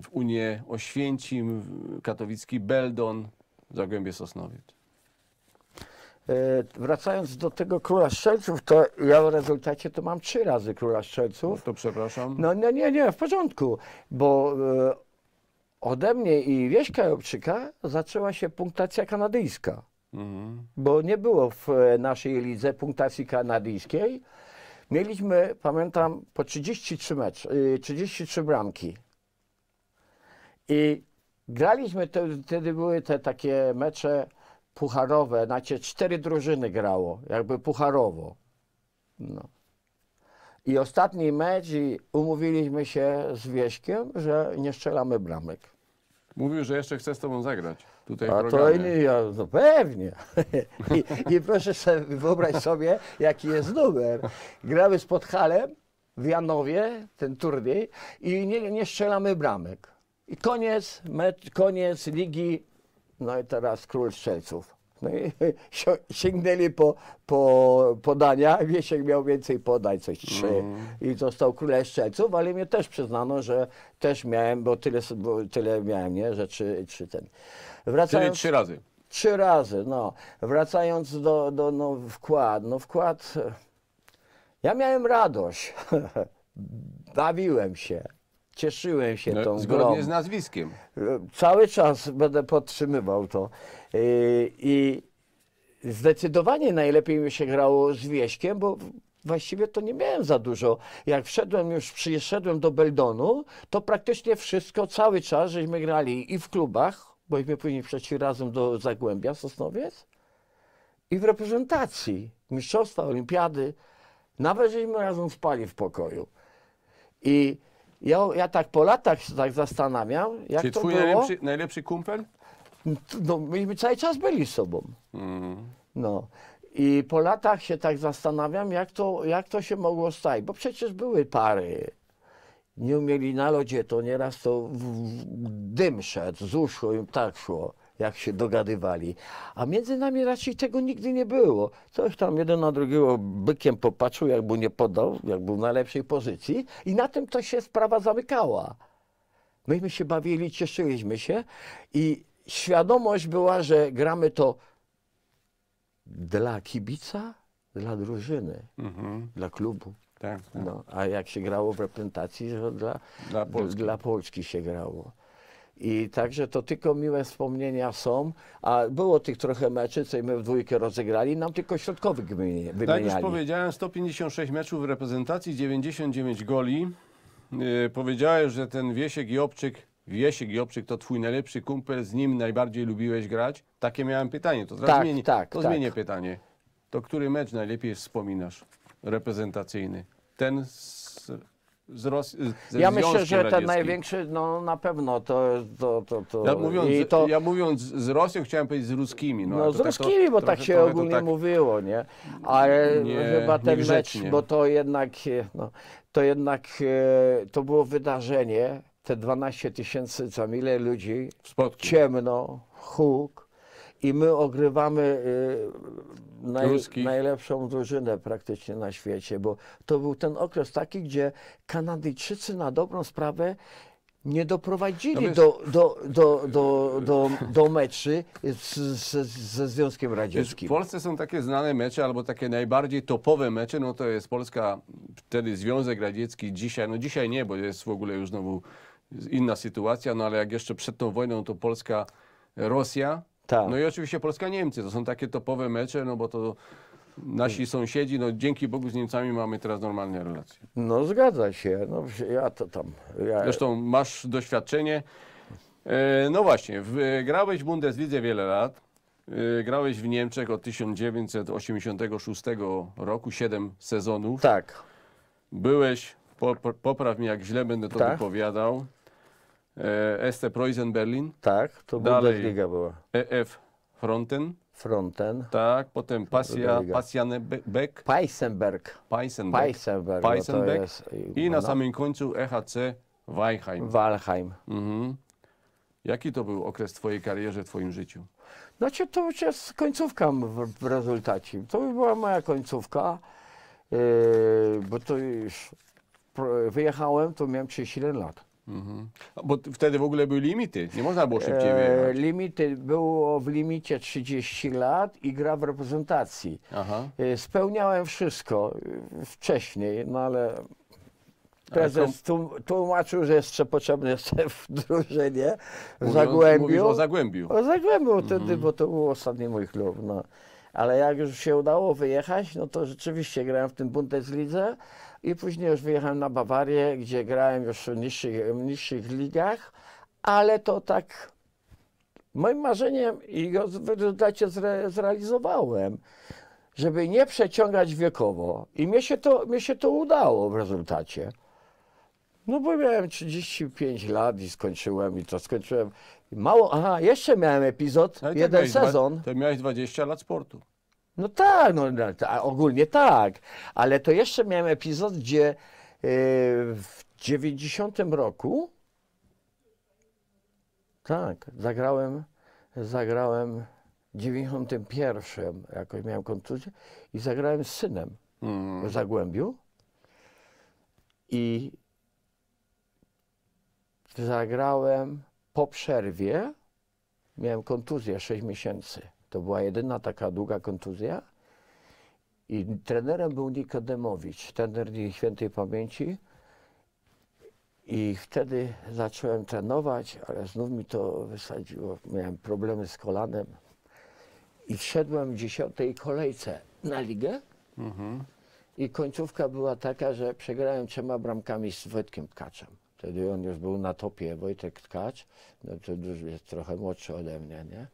w Unię Oświęcim, Katowicki Beldon, Zagłębie Sosnowiec. E, wracając do tego króla strzelców, to ja w rezultacie to mam trzy razy króla strzelców. No to przepraszam. No nie, no nie, nie, w porządku, bo e, ode mnie i Wieśka Jobczyka zaczęła się punktacja kanadyjska. Mhm. Bo nie było w e, naszej lidze punktacji kanadyjskiej. Mieliśmy, pamiętam, po 33 mecz, 33 bramki. I graliśmy, te, wtedy były te takie mecze pucharowe, znaczy cztery drużyny grało, jakby pucharowo. No. I ostatni mecz i umówiliśmy się z Wieśkiem, że nie strzelamy bramek. Mówił, że jeszcze chce z tobą zagrać tutaj A w programie. to nie, ja, no pewnie. I, I, proszę sobie wyobraź sobie, jaki jest numer. Gramy z Podhalem w Janowie, ten turniej, i nie, nie strzelamy bramek. I koniec, mecz, koniec ligi no i teraz król strzelców. No i sięgnęli po, po podania, Wiesiek miał więcej podań, coś trzy mm. i został królem strzelców, ale mnie też przyznano, że też miałem, bo tyle, bo tyle miałem, nie, że trzy, trzy ten. Wracając, Czyli trzy razy. Trzy razy, no. Wracając do, do no, wkład, no wkład, e, ja miałem radość, bawiłem się, Cieszyłem się no, tą zgodnie grą. z nazwiskiem. E, cały czas będę podtrzymywał to. E, I zdecydowanie najlepiej mi się grało z Wieśkiem, bo właściwie to nie miałem za dużo. Jak wszedłem już, przyszedłem do Beldonu, to praktycznie wszystko, cały czas żeśmy grali i w klubach, bośmy później przeszli razem do Zagłębia Sosnowiec i w reprezentacji, mistrzostwa, olimpiady. Nawet żeśmy razem spali w pokoju. I ja, ja tak po latach się tak zastanawiam, jak Czy to twój było. Najlepszy, najlepszy kumpel? No, myśmy cały czas byli z sobą. Mm. No. I po latach się tak zastanawiam, jak to, jak to się mogło stać, bo przecież były pary. Nie umieli na lodzie, to nieraz to w, w dym szedł, z uszu im tak szło jak się dogadywali. A między nami raczej tego nigdy nie było. Coś tam jeden na drugiego bykiem popatrzył, jak nie podał, jak był w najlepszej pozycji i na tym to się sprawa zamykała. Myśmy się bawili, cieszyliśmy się i świadomość była, że gramy to dla kibica, dla drużyny, mhm. dla klubu. Tak, tak. No, a jak się grało w reprezentacji, to dla, dla Polski. dla Polski się grało. I także to tylko miłe wspomnienia są, a było tych trochę meczy, co my w dwójkę rozegrali, nam tylko środkowych wymieniali. Tak już powiedziałem, 156 meczów w reprezentacji, 99 goli. Yy, powiedziałeś, że ten Wiesiek i Obczyk, Wiesiek i Obczyk to twój najlepszy kumpel, z nim najbardziej lubiłeś grać. Takie miałem pytanie, to teraz tak, zmienię, tak, to tak. zmienię pytanie. To który mecz najlepiej wspominasz reprezentacyjny? Ten z z Ros... z ja myślę, że radzieckim. ten największy, no na pewno to... to, to, to. Ja, mówiąc, to... ja mówiąc z Rosją, chciałem powiedzieć z ruskimi. No, no z tak ruskimi, bo tak się ogólnie tak... mówiło, nie? Ale nie, chyba ten mecz, bo to jednak, no, to jednak e, to było wydarzenie, te 12 tysięcy, co ile ludzi, ciemno, huk i my ogrywamy... E, naj, najlepszą drużynę praktycznie na świecie, bo to był ten okres taki, gdzie Kanadyjczycy na dobrą sprawę nie doprowadzili no do, do, do, do, do, do meczy z, z, ze Związkiem Radzieckim. W Polsce są takie znane mecze, albo takie najbardziej topowe mecze, no to jest Polska, wtedy Związek Radziecki, dzisiaj, no dzisiaj nie, bo jest w ogóle już znowu inna sytuacja, no ale jak jeszcze przed tą wojną, to Polska, Rosja, tak. No i oczywiście Polska-Niemcy, to są takie topowe mecze, no bo to nasi sąsiedzi, no dzięki Bogu z Niemcami mamy teraz normalne relacje. No zgadza się, no ja to tam... Ja... Zresztą masz doświadczenie. E, no właśnie, w, grałeś w Bundeswidze wiele lat, e, grałeś w Niemczech od 1986 roku, 7 sezonów. Tak. Byłeś, po, po, popraw mnie jak źle będę to tak. wypowiadał, E, SC Preußen Berlin. Tak, to Dalej. Bundesliga była. EF Fronten. Fronten. Tak, potem Pasja, Bundesliga. Beck. Peisenberg. Peisenbeck, Peisenberg. No i na no, no. samym końcu EHC Weinheim. Walheim. Mhm. Jaki to był okres w Twojej karierze, w Twoim życiu? Znaczy, to jest końcówka w, w rezultacie. To była moja końcówka, yy, bo to już wyjechałem, to miałem 31 lat. Mhm. Bo wtedy w ogóle były limity, nie można było szybciej e, wyjechać. E, limity, było w limicie 30 lat i gra w reprezentacji. Aha. E, spełniałem wszystko e, wcześniej, no ale prezes tłum, tłumaczył, że jeszcze potrzebne jest w drużynie, w Zagłębiu. o Zagłębiu. O Zagłębiu mhm. wtedy, bo to był ostatni mój klub. No. Ale jak już się udało wyjechać, no to rzeczywiście grałem w tym Bundeslidze, i później już wyjechałem na Bawarię, gdzie grałem już w niższych, niższych ligach, ale to tak moim marzeniem i w rezultacie zre, zrealizowałem, żeby nie przeciągać wiekowo. I mnie się to, mnie się to udało w rezultacie. No bo miałem 35 lat i skończyłem i to skończyłem. Mało, aha, jeszcze miałem epizod, jeden miałeś dwa- sezon. To miałeś 20 lat sportu. No tak, no, no ogólnie tak, ale to jeszcze miałem epizod, gdzie e, w 90 roku tak, zagrałem, zagrałem 91, jakoś miałem kontuzję i zagrałem z synem mhm. w Zagłębiu i zagrałem po przerwie, miałem kontuzję 6 miesięcy. To była jedyna taka długa kontuzja. I trenerem był Nikodemowicz, trener świętej pamięci. I wtedy zacząłem trenować, ale znów mi to wysadziło. Miałem problemy z kolanem. I wszedłem w dziesiątej kolejce na ligę. Mhm. I końcówka była taka, że przegrałem trzema bramkami z Wojtkiem Tkaczem. Wtedy on już był na topie, Wojtek Tkacz, no to już jest trochę młodszy ode mnie, nie?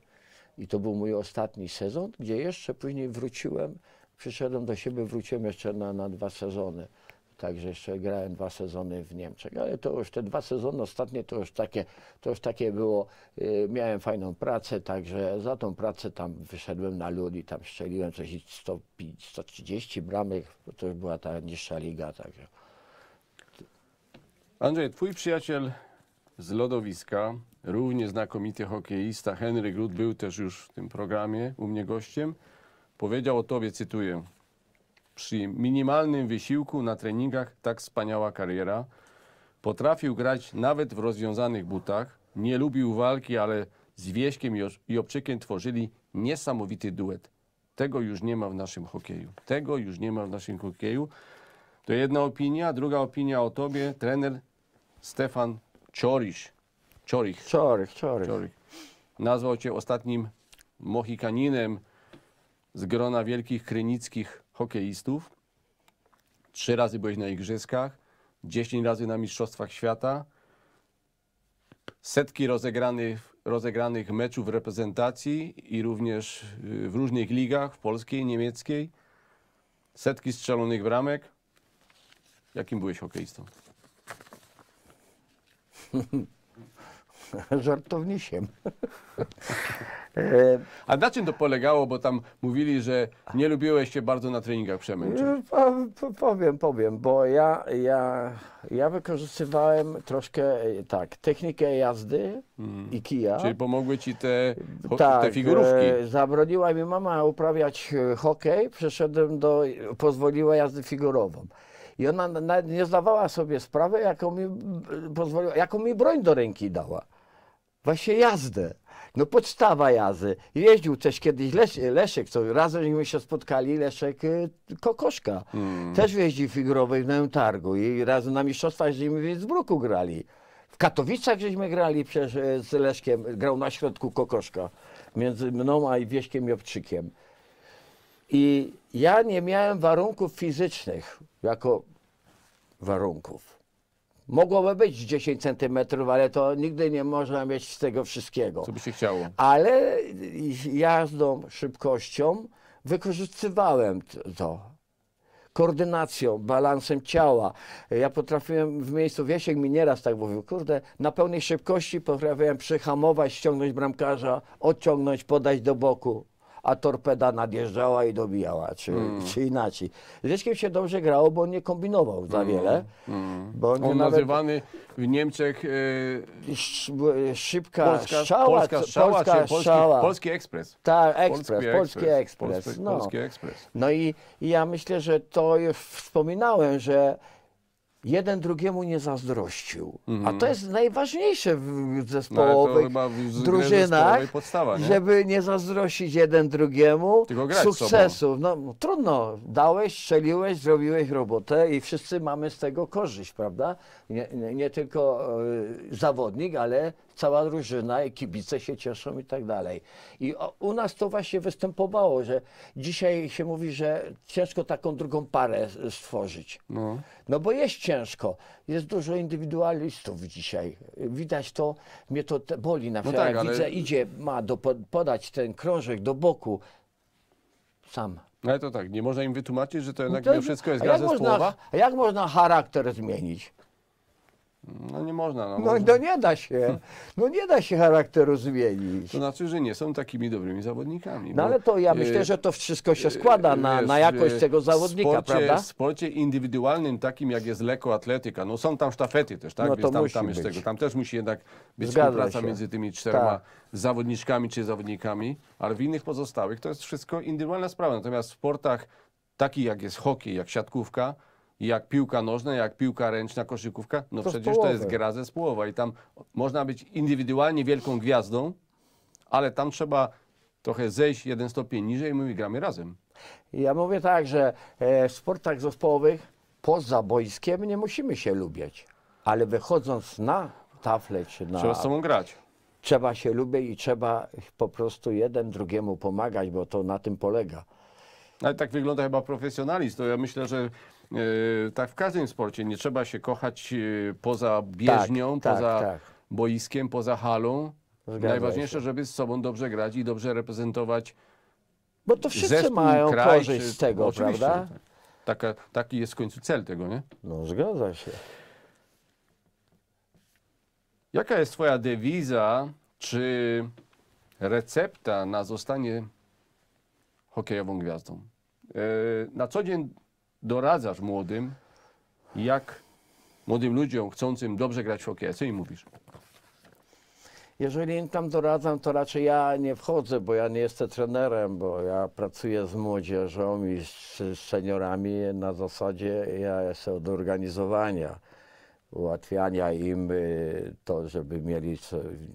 I to był mój ostatni sezon, gdzie jeszcze później wróciłem, przyszedłem do siebie, wróciłem jeszcze na, na dwa sezony. Także jeszcze grałem dwa sezony w Niemczech, ale to już te dwa sezony ostatnie to już takie, to już takie było, yy, miałem fajną pracę, także za tą pracę tam wyszedłem na lód i tam strzeliłem coś 100, 130 bramek, to już była ta niższa liga, także. Andrzej, twój przyjaciel z lodowiska, równie znakomity hokeista Henry Grut był też już w tym programie u mnie gościem, powiedział o tobie, cytuję, przy minimalnym wysiłku na treningach tak wspaniała kariera. Potrafił grać nawet w rozwiązanych butach, nie lubił walki, ale z Wieśkiem i Obczykiem tworzyli niesamowity duet. Tego już nie ma w naszym hokeju. Tego już nie ma w naszym hokeju. To jedna opinia. Druga opinia o tobie, trener Stefan Ciorisz. Czorich. Czorich, Czorich. Czorich. Nazwał cię ostatnim Mohikaninem z grona wielkich krynickich hokeistów. Trzy razy byłeś na igrzyskach, dziesięć razy na mistrzostwach świata, setki rozegranych, rozegranych meczów w reprezentacji i również w różnych ligach, w polskiej, niemieckiej, setki strzelonych bramek. Jakim byłeś hokeistą? żartownisiem. A na czym to polegało, bo tam mówili, że nie lubiłeś się bardzo na treningach przemęczyć? E, powiem, powiem, bo ja, ja, ja wykorzystywałem troszkę e, tak, technikę jazdy mm. i kija. Czyli pomogły ci te, tak, te figurówki? zabroniła mi mama uprawiać e, hokej, przeszedłem do, pozwoliła jazdę figurową. I ona nie zdawała sobie sprawy, jaką mi, pozwoliła, jaką mi broń do ręki dała właśnie jazdę. No podstawa jazdy. Jeździł też kiedyś Les Leszek, co razem się spotkali, Leszek y, Kokoszka. Mm. Też jeździł figurowej w Nowym Targu i razem na Mistrzostwach żeśmy w Zbruku grali. W Katowicach żeśmy grali przecież y, z Leszkiem, grał na środku Kokoszka między mną a Wieśkiem obczykiem. I ja nie miałem warunków fizycznych jako warunków. Mogłoby być 10 centymetrów, ale to nigdy nie można mieć z tego wszystkiego. Co by się chciało. Ale jazdą, szybkością wykorzystywałem to. Koordynacją, balansem ciała. Ja potrafiłem w miejscu, Wiesiek mi nieraz tak mówił, kurde, na pełnej szybkości potrafiłem przyhamować, ściągnąć bramkarza, odciągnąć, podać do boku a torpeda nadjeżdżała i dobijała, czy, mm. czy inaczej. Z się dobrze grało, bo on nie kombinował za mm, wiele. Mm. Bo on, on nawet... nazywany w Niemczech yy... szybka Polska, strzała, Polska strzała, Polska Polski, strzała. Polski Ekspres. Tak, Ekspres, Polski, Polski Ekspres. Polski, no. Polski Ekspres. No i, i ja myślę, że to już wspominałem, że jeden drugiemu nie zazdrościł. Mhm. A to jest najważniejsze w no, zespołowych no, w drużynach, podstawa, nie? żeby nie zazdrościć jeden drugiemu sukcesów. No, no, trudno, dałeś, strzeliłeś, zrobiłeś robotę i wszyscy mamy z tego korzyść, prawda? nie, nie tylko e, zawodnik, ale cała drużyna i kibice się cieszą i tak dalej. I u nas to właśnie występowało, że dzisiaj się mówi, że ciężko taką drugą parę stworzyć. No, no bo jest ciężko. Jest dużo indywidualistów dzisiaj. Widać to, mnie to boli na no przykład. No tak, jak ale... widzę, idzie, ma do, podać ten krążek do boku sam. No ale to tak, nie można im wytłumaczyć, że to jednak no to, wszystko jest gra zespołowa? Można, jak można charakter zmienić? No nie można. No, no, no nie da się. No nie da się charakteru zmienić. To znaczy, że nie są takimi dobrymi zawodnikami. No ale to ja e, myślę, że to wszystko się składa na, na jakość e, tego zawodnika, sporcie, prawda? W sporcie indywidualnym takim, jak jest lekkoatletyka, no są tam sztafety też, tak? No to tam, musi tam, być. Tego. tam też musi jednak być Zgadza współpraca się. między tymi czterema tak. zawodniczkami czy zawodnikami, ale w innych pozostałych to jest wszystko indywidualna sprawa. Natomiast w sportach takich jak jest hokej, jak siatkówka, jak piłka nożna, jak piłka ręczna, koszykówka, no to przecież to jest gra zespołowa i tam można być indywidualnie wielką gwiazdą, ale tam trzeba trochę zejść jeden stopień niżej i my gramy razem. Ja mówię tak, że e, w sportach zespołowych poza boiskiem nie musimy się lubić, ale wychodząc na tafle czy na... Trzeba z sobą grać. Trzeba się lubić i trzeba po prostu jeden drugiemu pomagać, bo to na tym polega. Ale tak wygląda chyba profesjonalizm. To ja myślę, że E, tak w każdym sporcie, nie trzeba się kochać e, poza bieżnią, tak, poza tak, tak. boiskiem, poza halą. Zgadza Najważniejsze, się. żeby z sobą dobrze grać i dobrze reprezentować Bo to wszyscy zespół, mają kraj, korzyść czy, z tego, prawda? Tak. Taka, taki jest w końcu cel tego, nie? No zgadza się. Jaka jest twoja dewiza, czy recepta na zostanie hokejową gwiazdą? E, na co dzień doradzasz młodym, jak młodym ludziom chcącym dobrze grać w hokej, co im mówisz? Jeżeli im tam doradzam, to raczej ja nie wchodzę, bo ja nie jestem trenerem, bo ja pracuję z młodzieżą i z seniorami na zasadzie ja jestem od organizowania, ułatwiania im y, to, żeby mieli,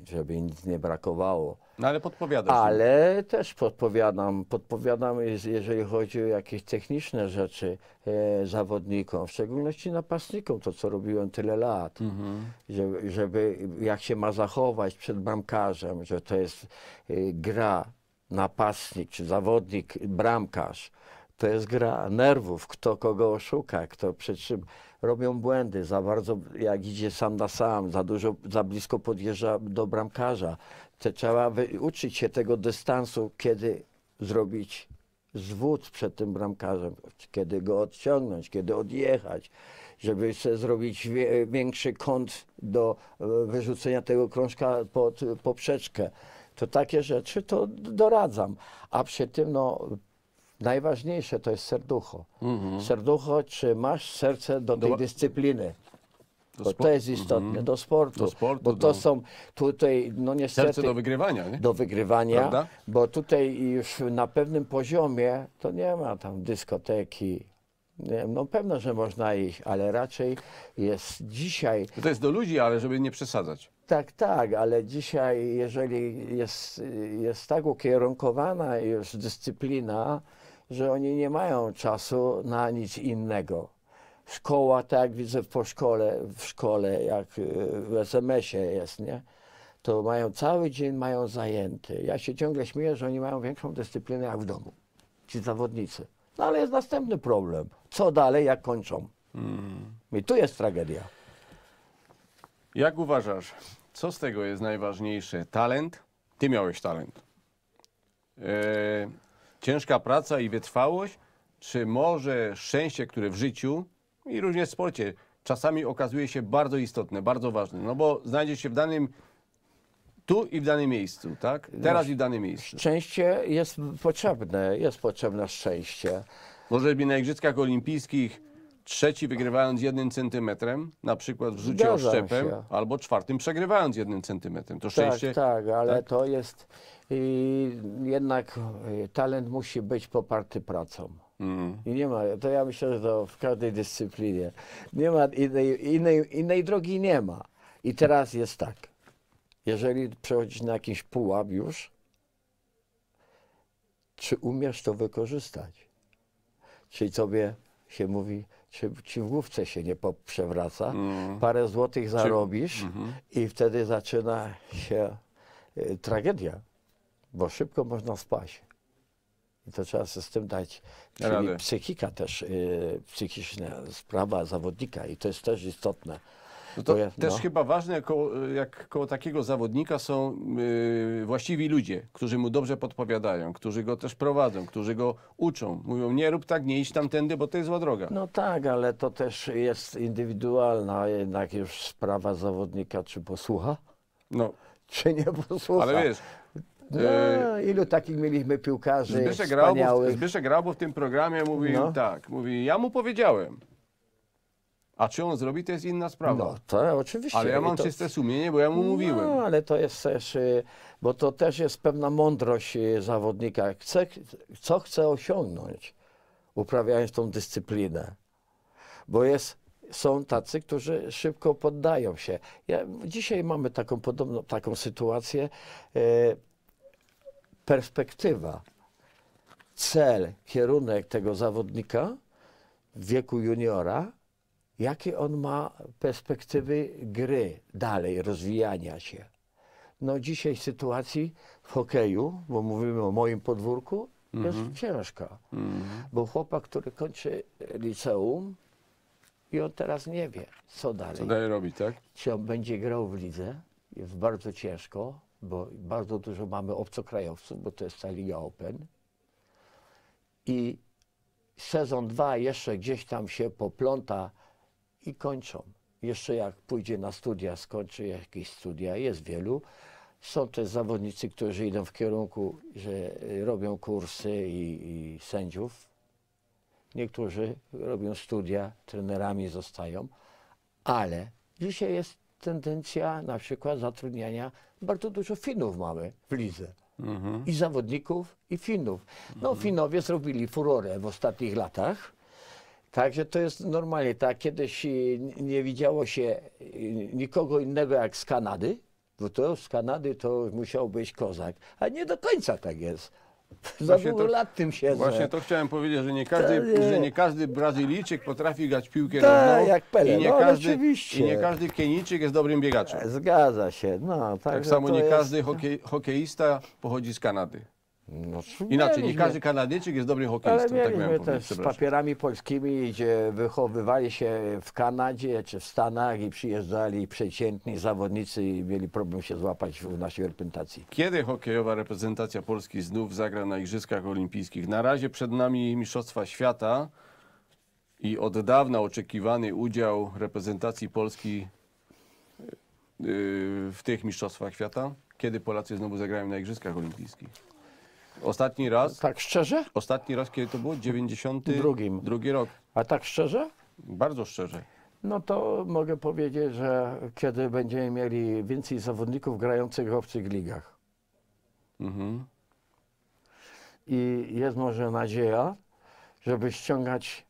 żeby nic nie brakowało. No ale podpowiadasz. Ale też podpowiadam, podpowiadam jeżeli chodzi o jakieś techniczne rzeczy e, zawodnikom, w szczególności napastnikom, to co robiłem tyle lat, mhm. żeby, żeby, jak się ma zachować przed bramkarzem, że to jest e, gra, napastnik czy zawodnik, bramkarz, to jest gra nerwów, kto kogo oszuka, kto przytrzyma. Robią błędy, za bardzo jak idzie sam na sam, za dużo, za blisko podjeżdża do bramkarza, te, trzeba uczyć się tego dystansu, kiedy zrobić zwód przed tym bramkarzem, kiedy go odciągnąć, kiedy odjechać, żeby sobie zrobić wie, większy kąt do e, wyrzucenia tego krążka pod poprzeczkę. To takie rzeczy to doradzam. A przy tym no, najważniejsze to jest serducho. Mm -hmm. Serducho, czy masz serce do tej do... dyscypliny to jest istotne, mhm. do, sportu, do, sportu, bo to do... są tutaj, no niestety... Serce do wygrywania, nie? Do wygrywania, Prawda? bo tutaj już na pewnym poziomie to nie ma tam dyskoteki, no pewno, że można iść, ale raczej jest dzisiaj... No to jest do ludzi, ale żeby nie przesadzać. Tak, tak, ale dzisiaj, jeżeli jest, jest tak ukierunkowana już dyscyplina, że oni nie mają czasu na nic innego. Szkoła, tak widzę po szkole, w szkole, jak y, w SMS-ie jest, nie? To mają cały dzień mają zajęty. Ja się ciągle śmieję, że oni mają większą dyscyplinę jak w domu. Ci zawodnicy. No ale jest następny problem. Co dalej, jak kończą? Mm. I tu jest tragedia. Jak uważasz, co z tego jest najważniejsze? Talent? Ty miałeś talent. Yy, ciężka praca i wytrwałość? Czy może szczęście, które w życiu i również w sporcie czasami okazuje się bardzo istotne, bardzo ważne, no bo znajdzie się w danym tu i w danym miejscu, tak? No, Teraz i w danym miejscu. Szczęście jest potrzebne, jest potrzebne szczęście. Może by na Igrzyskach Olimpijskich trzeci wygrywając jednym centymetrem, na przykład w rzucie Zdarzam oszczepem, się. albo czwartym przegrywając jednym centymetrem. To tak, szczęście. Tak, tak ale tak? to jest i jednak y, talent musi być poparty pracą. Mm. I nie ma, to ja myślę, że to w każdej dyscyplinie. Nie ma innej, innej, innej drogi nie ma. I teraz jest tak. Jeżeli przechodzisz na jakiś pułap już, czy umiesz to wykorzystać? Czyli tobie się mówi, czy ci w główce się nie przewraca, mm. parę złotych zarobisz czy... mm -hmm. i wtedy zaczyna się y, tragedia, bo szybko można spaść. I to trzeba sobie z tym dać. Czyli Rady. psychika też, yy, psychiczna sprawa zawodnika i to jest też istotne. No to ja, też no. chyba ważne, koło, jak koło takiego zawodnika są y, właściwi ludzie, którzy mu dobrze podpowiadają, którzy go też prowadzą, którzy go uczą. Mówią, nie rób tak, nie idź tamtędy, bo to jest zła droga. No tak, ale to też jest indywidualna jednak już sprawa zawodnika, czy posłucha. No. Czy nie posłucha. Ale wiesz, no, e, ilu takich mieliśmy piłkarzy Zbyszek Raubo, wspaniałych. Zbyszek Raubo w tym programie mówił No. tak, mówi, ja mu powiedziałem. A czy on zrobi, to jest inna sprawa. No, to oczywiście. Ale ja mam to- czyste sumienie, bo ja mu no, mówiłem. No, ale to jest też, y, bo to też jest pewna mądrość y, zawodnika. Chce, co chce osiągnąć, uprawiając tą dyscyplinę. Bo jest, są tacy, którzy szybko poddają się. Ja, dzisiaj mamy taką podobną taką sytuację. Y, perspektywa, cel, kierunek tego zawodnika w wieku juniora, jakie on ma perspektywy gry dalej, rozwijania się. No dzisiaj sytuacji w hokeju, bo mówimy o moim podwórku, jest mhm. ciężka. Mhm. Bo chłopak, który kończy liceum i on teraz nie wie, co dalej. Co dalej robi, tak? Czy on będzie grał w lidze, jest bardzo ciężko, bo bardzo dużo mamy obcokrajowców, bo to jest ta Liga Open. I sezon dwa jeszcze gdzieś tam się popląta i kończą. Jeszcze jak pójdzie na studia, skończy jakieś studia, jest wielu. Są też zawodnicy, którzy idą w kierunku, że robią kursy i, i sędziów. Niektórzy robią studia, trenerami zostają, ale dzisiaj jest tendencja na przykład zatrudniania. Bardzo dużo Finów mamy w lidze. Mhm. I zawodników, i Finów. No, mhm. Finowie zrobili furorę w ostatnich latach. Także to jest normalnie. Tak, kiedyś y, nie widziało się y, nikogo innego jak z Kanady, bo to z Kanady to musiał być kozak. A nie do końca tak jest. Za Właśnie dużo to- lat tym siedzę. Właśnie to chciałem powiedzieć, że nie każdy, Tak, że nie każdy Brazylijczyk potrafi grać w piłkę Tak, nożną jak Pele. i nie, No, każdy, oczywiście. i nie każdy Kenijczyk jest dobrym biegaczem. Zgadza się. No, Tak, także samo nie jest- każdy hokej, hokeista pochodzi z Kanady. No, Inaczej, nie każdy Kanadyjczyk jest dobrym Ale hokeistą, tak też z papierami polskimi, gdzie wychowywali się w Kanadzie czy w Stanach i przyjeżdżali przeciętni zawodnicy i mieli problem się złapać w naszej reprezentacji. Kiedy hokejowa reprezentacja Polski znów zagra na Igrzyskach Olimpijskich? Na razie przed nami Mistrzostwa Świata i od dawna oczekiwany udział reprezentacji Polski y, w tych Mistrzostwach Świata. Kiedy Polacy znowu zagrają na Igrzyskach Olimpijskich? Ostatni raz? Tak szczerze? Ostatni raz, kiedy to było? 92 Drugim. drugi rok. A tak szczerze? Bardzo szczerze. No to mogę powiedzieć, że kiedy będziemy mieli więcej zawodników grających w obcych ligach. Mhm. I jest może nadzieja, żeby ściągać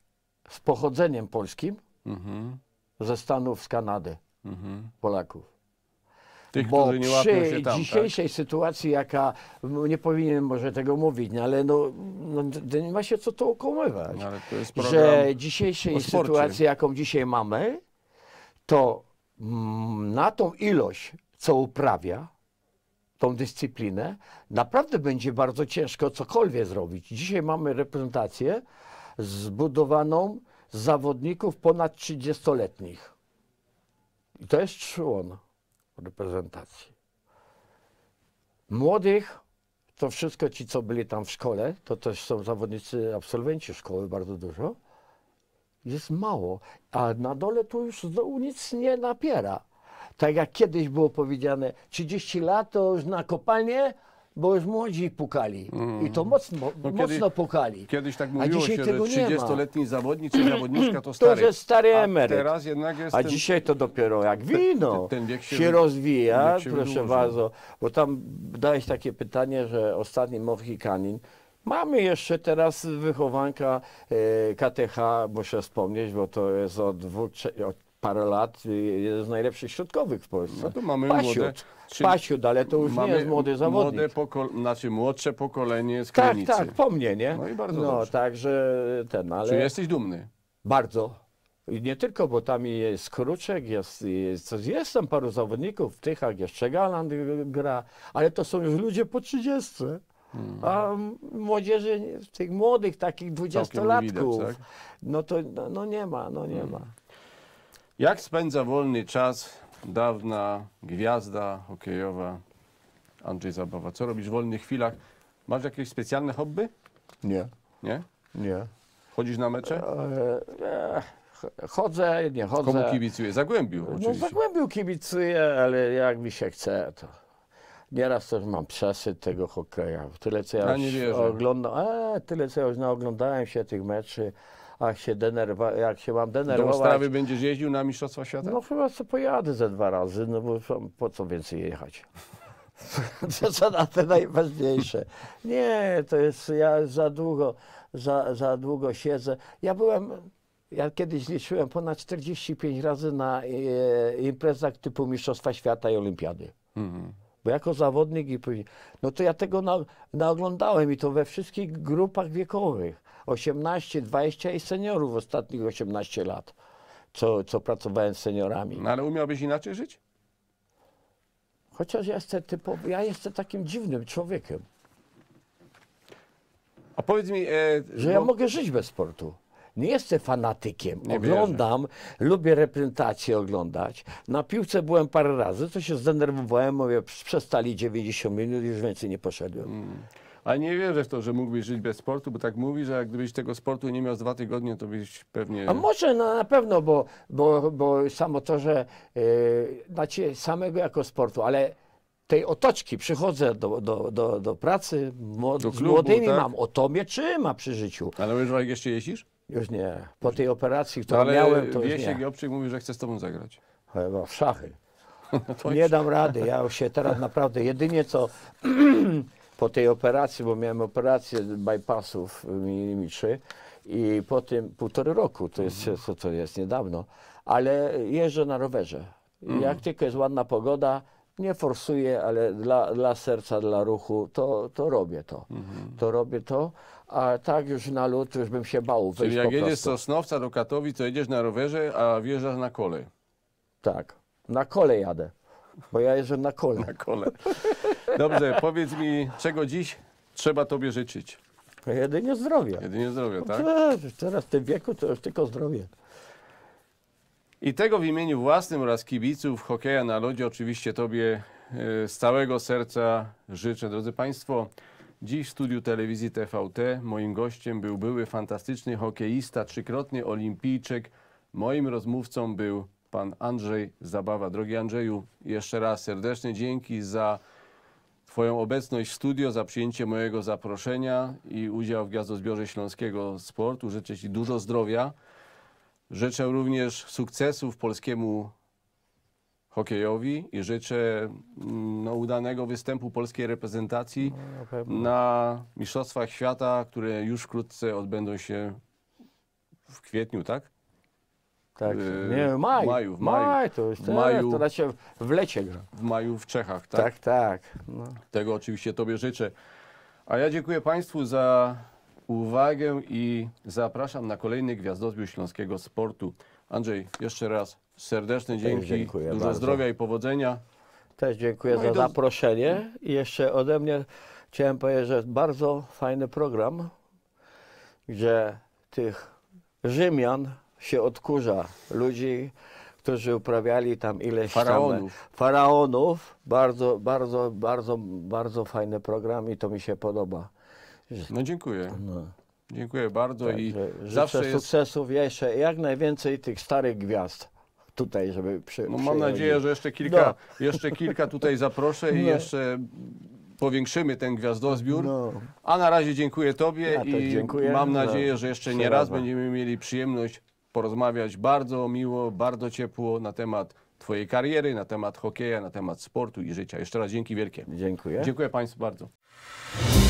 z pochodzeniem polskim Mhm. ze Stanów, z Kanady Mhm. Polaków. Tych, bo którzy nie łapią się tam, tak. dzisiejszej tak? sytuacji, jaka, nie powinienem może tego mówić, no, ale no, no, nie ma się co to okłamywać, no, że dzisiejszej sytuacji, jaką dzisiaj mamy, to na tą ilość, co uprawia, tą dyscyplinę, naprawdę będzie bardzo ciężko cokolwiek zrobić. Dzisiaj mamy reprezentację zbudowaną z zawodników ponad 30-letnich. I to jest trzon reprezentacji. Młodych to wszystko ci, co byli tam w szkole, to też są zawodnicy, absolwenci szkoły bardzo dużo. Jest mało, a na dole tu już znowu nic nie napiera. Tak jak kiedyś było powiedziane, 30 lat to już na kopalnie, bo już młodzi pukali i to mm. mocno, No, mocno pukali. Kiedyś tak mówiło dzisiaj się, że tego nie 30-letni zawodnik czy zawodniczka to stary. że stary emeryt. A teraz jednak jest A ten... dzisiaj to dopiero jak wino ten wiek się, się- rozwija, się proszę bardzo, bo tam dałeś takie pytanie, że ostatni Mohikanin, mamy jeszcze teraz wychowanka e, KTH, muszę wspomnieć, bo to jest od dwóch, od parę lat y, jeden z najlepszych środkowych w Polsce. No to mamy Pasiut. młode... Czyli Pasiut, ale to już nie jest młody zawodnik. Młode poko- znaczy młodsze pokolenie z tak, Krynicy. Tak, tak, po mnie, nie? No i bardzo no, dobrze. Także ten, ale... Czy jesteś dumny? Bardzo. I nie tylko, bo tam jest Kruczek, jest, jest, jest tam paru zawodników, w Tychach jeszcze Galand gra, ale to są już ludzie po 30. Hmm. A młodzieży, tych młodych, takich dwudziestolatków, tak? no to no, no, nie ma, no nie hmm. ma. Jak spędza wolny czas dawna gwiazda hokejowa Andrzej Zabawa? Co robisz w wolnych chwilach? Masz jakieś specjalne hobby? Nie. Nie? Nie. Chodzisz na mecze? E, e, chodzę, nie chodzę. Komu kibicuję? Zagłębił no, oczywiście. No Zagłębił kibicuję, ale jak mi się chce, to... Nieraz też mam przesyt tego hokeja. Tyle co ja, ja już oglądałem tyle co ja już naoglądałem się tych meczy a się denerwa, jak się mam denerwować... Do Ostrawy będziesz jeździł na Mistrzostwa Świata? No chyba co pojadę ze dwa razy, no bo po co więcej jechać? to co na te najważniejsze. Nie, to jest, ja za długo, za, za długo siedzę. Ja byłem, ja kiedyś liczyłem ponad 45 razy na e, imprezach typu Mistrzostwa Świata i Olimpiady. Mhm. bo jako zawodnik i później, no to ja tego na, naoglądałem i to we wszystkich grupach wiekowych. 18, 20 i seniorów ostatnich 18 lat, co, co pracowałem z seniorami. No ale umiałbyś inaczej żyć? Chociaż ja jestem typowy, ja jestem takim dziwnym człowiekiem. A powiedz mi... E, że bo... ja mogę żyć bez sportu. Nie jestem fanatykiem. Nie Oglądam, lubię reprezentację oglądać. Na piłce byłem parę razy, to się zdenerwowałem, mówię, przestali 90 minut, już więcej nie poszedłem. Mm. Ale nie wierzę w to, że mógłbyś żyć bez sportu, bo tak mówi, że jak gdybyś tego sportu nie miał dwa tygodnie, to byś pewnie... A może no, na pewno, bo, bo, bo samo to, że yy, znaczy samego jako sportu, ale tej otoczki przychodzę do, do, do, do pracy, młod, do klubu, z młodymi tak? mam, o to mnie trzyma przy życiu. Ale łyżwak jeszcze jeździsz? Już nie. Po tej operacji, którą no, ale miałem, to Wiesiek już nie. mówi, że chce z tobą zagrać. Chyba w szachy. No nie dam rady. Ja już się teraz naprawdę jedynie co po tej operacji, bo miałem operację bypassów mimiczy i po tym półtorej roku, to jest, to jest niedawno, ale jeżdżę na rowerze. Mm. Jak tylko jest ładna pogoda, nie forsuję, ale dla, dla serca, dla ruchu, to, to robię to. Mhm. To robię to, a tak już na lód już bym się bał Czyli jak jedziesz z Sosnowca do Katowic, to jedziesz na rowerze, a wjeżdżasz na kole. Tak, na kole jadę, bo ja jeżdżę na kole. Na kole. Dobrze, powiedz mi, czego dziś trzeba Tobie życzyć? Jedynie zdrowia. Jedynie zdrowia, tak? No, teraz w tym wieku to już tylko zdrowie. I tego w imieniu własnym oraz kibiców hokeja na lodzie oczywiście Tobie e, z całego serca życzę. Drodzy Państwo, dziś w studiu telewizji TVT moim gościem był były fantastyczny hokeista, trzykrotny olimpijczyk. Moim rozmówcą był pan Andrzej Zabawa. Drogi Andrzeju, jeszcze raz serdeczne dzięki za Twoją obecność w studio, za przyjęcie mojego zaproszenia i udział w Gwiazdozbiorze Śląskiego Sportu. Życzę Ci dużo zdrowia. Życzę również sukcesów polskiemu hokejowi i życzę mm, no, udanego występu polskiej reprezentacji no, na, na Mistrzostwach Świata, które już wkrótce odbędą się w kwietniu, tak? Tak, nie, maj, maju, w maju. maj to jest, w maju, to znaczy w lecie gra. W maju w Czechach, tak? Tak, tak. No. Tego oczywiście Tobie życzę. A ja dziękuję Państwu za uwagę i zapraszam na kolejny gwiazdozbiór śląskiego sportu. Andrzej, jeszcze raz serdeczne dzięki, dziękuję dużo bardzo. zdrowia i powodzenia. Też dziękuję no za do... zaproszenie i jeszcze ode mnie chciałem powiedzieć, że bardzo fajny program, gdzie tych Rzymian się odkurza ludzi, którzy uprawiali tam ileś faraonów. Tam, faraonów. Bardzo, bardzo, bardzo, bardzo fajny program i to mi się podoba. No dziękuję. No. Dziękuję bardzo tak, i zawsze sukcesów jeszcze jak najwięcej tych starych gwiazd tutaj, żeby przy, no, Mam nadzieję, że jeszcze kilka, no. jeszcze kilka tutaj zaproszę no. i jeszcze powiększymy ten gwiazdozbiór. No. A na razie dziękuję Tobie ja i dziękuję. mam no. nadzieję, że jeszcze nie raz będziemy mieli przyjemność porozmawiać bardzo miło, bardzo ciepło na temat Twojej kariery, na temat hokeja, na temat sportu i życia. Jeszcze raz dzięki wielkie. Dziękuję. Dziękuję Państwu bardzo.